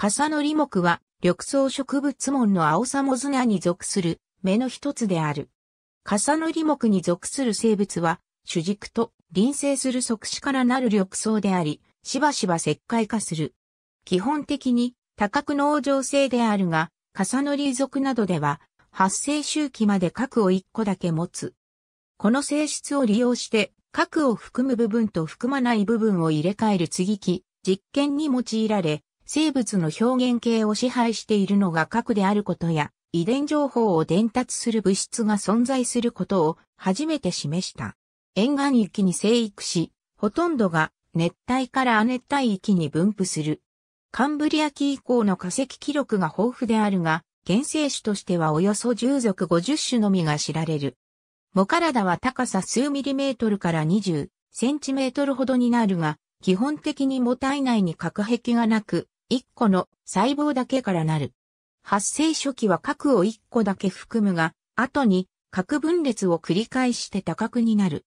笠リ木は、緑草植物門の青サモズナに属する目の一つである。笠リ木に属する生物は、主軸と隣接する側枝からなる緑草であり、しばしば石灰化する。基本的に多角農場性であるが、笠リ属などでは、発生周期まで核を一個だけ持つ。この性質を利用して、核を含む部分と含まない部分を入れ替える接ぎ木、実験に用いられ、生物の表現形を支配しているのが核であることや、遺伝情報を伝達する物質が存在することを初めて示した。沿岸域に生育し、ほとんどが熱帯から亜熱帯域に分布する。カンブリア紀以降の化石記録が豊富であるが、原生種としてはおよそ10属50種のみが知られる。モカラダは高さ数ミリメートルから20センチメートルほどになるが、基本的にモ体内に核壁がなく、1個の細胞だけからなる。発生初期は核を1個だけ含むが、後に核分裂を繰り返して多角になる。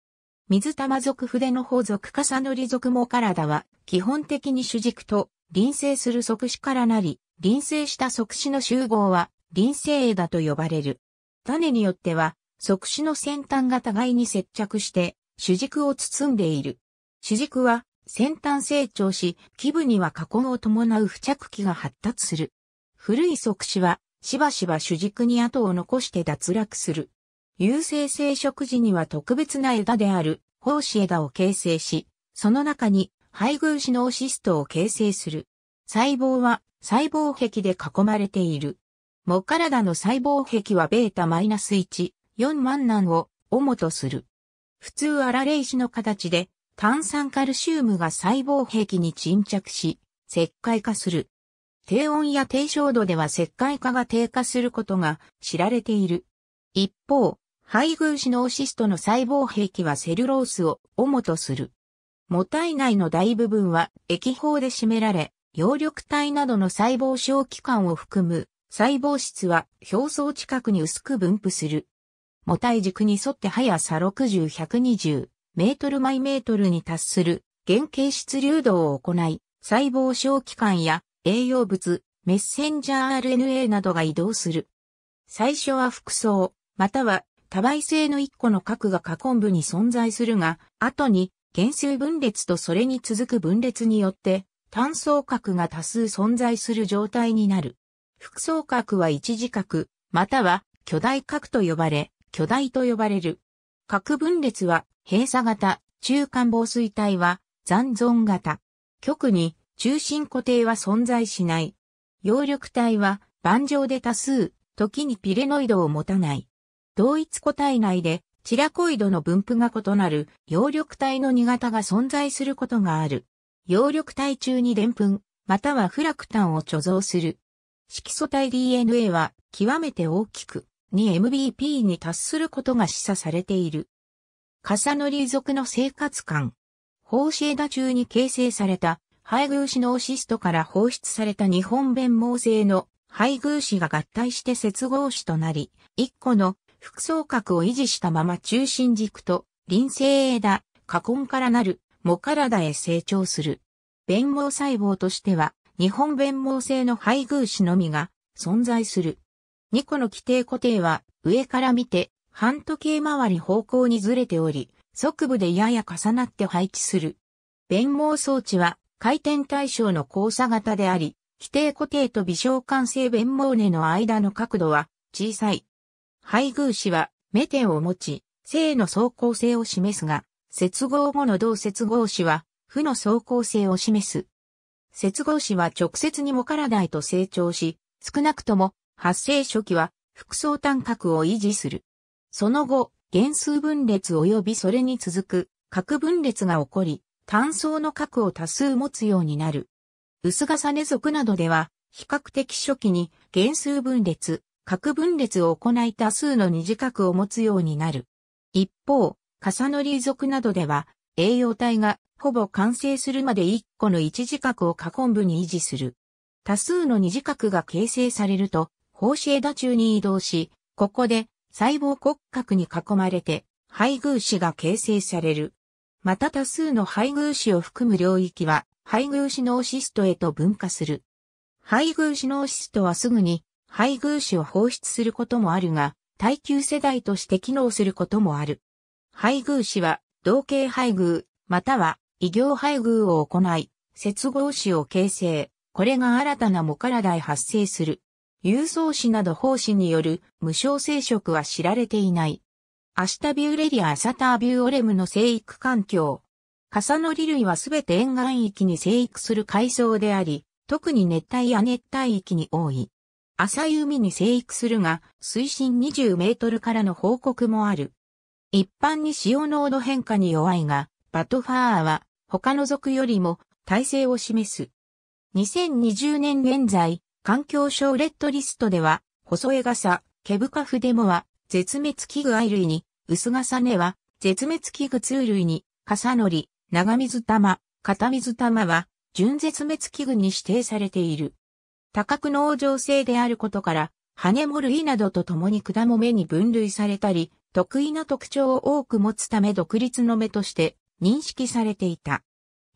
水玉属筆の方属重のり属も体は基本的に主軸と臨生する即死からなり、臨生した即死の集合は臨生枝と呼ばれる。種によっては即死の先端が互いに接着して主軸を包んでいる。主軸は先端成長し、基部には加工を伴う付着器が発達する。古い側死は、しばしば主軸に跡を残して脱落する。有性生殖時には特別な枝である、胞子枝を形成し、その中に配偶子のオシストを形成する。細胞は細胞壁で囲まれている。も体の細胞壁はベータ -1、4万難を主とする。普通あられ石の形で炭酸カルシウムが細胞壁に沈着し、石灰化する。低温や低照度では石灰化が低下することが知られている。一方、配偶子脳シストの細胞壁はセルロースを主とする。母体内の大部分は液胞で占められ、葉緑体などの細胞小器官を含む細胞質は表層近くに薄く分布する。母体軸に沿って速さ60、120。メートル毎メートルに達する原型質流動を行い、細胞小器官や栄養物、メッセンジャー RNA などが移動する。最初は複層、または多倍性の1個の核が下根部に存在するが、後に減数分裂とそれに続く分裂によって、単層核が多数存在する状態になる。複層核は一次核、または巨大核と呼ばれ、巨大と呼ばれる。核分裂は閉鎖型、中間防水体は残存型。極に中心固定は存在しない。揚力体は盤上で多数、時にピレノイドを持たない。同一個体内でチラコイドの分布が異なる揚力体の2型が存在することがある。揚力体中に澱粉、またはフラクタンを貯蔵する。色素体 DNA は極めて大きく 2MBP に達することが示唆されている。笠リ族の生活観。放射枝中に形成された配偶子のオシストから放出された日本弁毛性の配偶子が合体して接合子となり、一個の複層角を維持したまま中心軸と臨性枝、下根からなる藻体へ成長する。弁毛細胞としては、日本弁毛性の配偶子のみが存在する。2個の規定固定は上から見て半時計回り方向にずれており、側部でやや重なって配置する。弁毛装置は回転対象の交差型であり、規定固定と微小管性弁毛根の間の角度は小さい。配偶子は目点を持ち、正の走行性を示すが、接合後の同接合子は負の走行性を示す。接合子は直接にもからないと成長し、少なくとも発生初期は服装単核を維持する。その後、原数分裂及びそれに続く核分裂が起こり、単層の核を多数持つようになる。薄重ね属などでは、比較的初期に原数分裂、核分裂を行い多数の二次核を持つようになる。一方、重乗り属などでは、栄養体がほぼ完成するまで1個の一次核を過根部に維持する。多数の二次核が形成されると、放射枝中に移動し、ここで細胞骨格に囲まれて配偶子が形成される。また多数の配偶子を含む領域は配偶子脳シストへと分化する。配偶子脳シストはすぐに配偶子を放出することもあるが、耐久世代として機能することもある。配偶子は同型配偶、または異形配偶を行い、接合子を形成。これが新たなモカラダへ発生する。郵送紙など奉仕による無償生殖は知られていない。アシタビューレリア・アサタービューオレムの生育環境。カサノリ類はすべて沿岸域に生育する海藻であり、特に熱帯や熱帯域に多い。浅い海に生育するが、水深20メートルからの報告もある。一般に潮濃度変化に弱いが、バトファーは他の属よりも耐性を示す。2020年現在、環境省レッドリストでは、細江傘、毛深筆もは、絶滅危惧愛類に、薄傘根は、絶滅危惧通類に、笠のり、長水玉、片水玉は、純絶滅危惧に指定されている。多角農場性であることから、羽も類などと共に果も目に分類されたり、得意な特徴を多く持つため独立の目として認識されていた。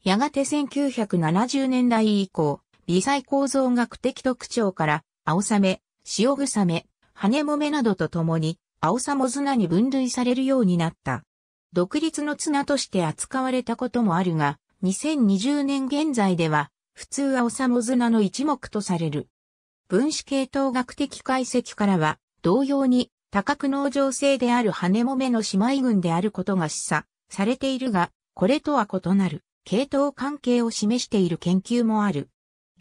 やがて1970年代以降、微細構造学的特徴から、青サメ、塩さめ、羽もめなどと共に、青サモ綱に分類されるようになった。独立の綱として扱われたこともあるが、2020年現在では、普通青サモ綱の一目とされる。分子系統学的解析からは、同様に、多角農場性である羽もめの姉妹群であることが示唆されているが、これとは異なる系統関係を示している研究もある。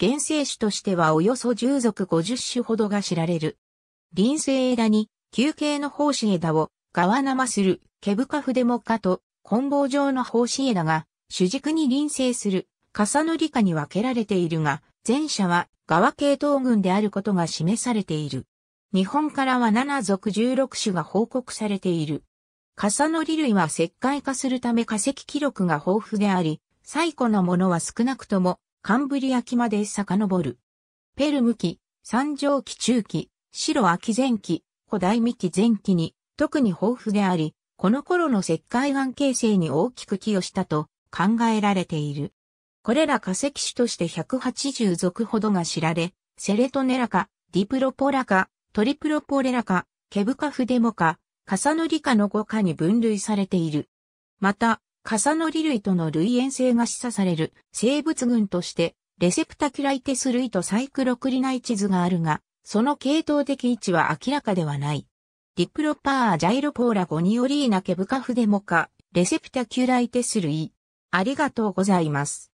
原生種としてはおよそ10属50種ほどが知られる。林生枝に、球形の胞子枝を、側生する、毛深筆もかと、棍棒状の胞子枝が、主軸に輪生する、笠の理科に分けられているが、前者は、側系統群であることが示されている。日本からは7属16種が報告されている。笠の理類は石灰化するため化石記録が豊富であり、最古のものは少なくともカンブリア紀まで遡る。ペルム紀、三条紀中期、白秋前期、古代未期前期に特に豊富であり、この頃の石灰岩形成に大きく寄与したと考えられている。これら化石種として180属ほどが知られ、セレトネラカ、ディプロポラカ、トリプロポレラカ、ケブカフデモカ、カサノリカの5科に分類されている。また、カサノリ類との類縁性が示唆される生物群として、レセプタキュライテス類とサイクロクリナイチズがあるが、その系統的位置は明らかではない。ディプロパージャイロポーラゴニオリーナケブカフデモカ、レセプタキュライテス類。ありがとうございます。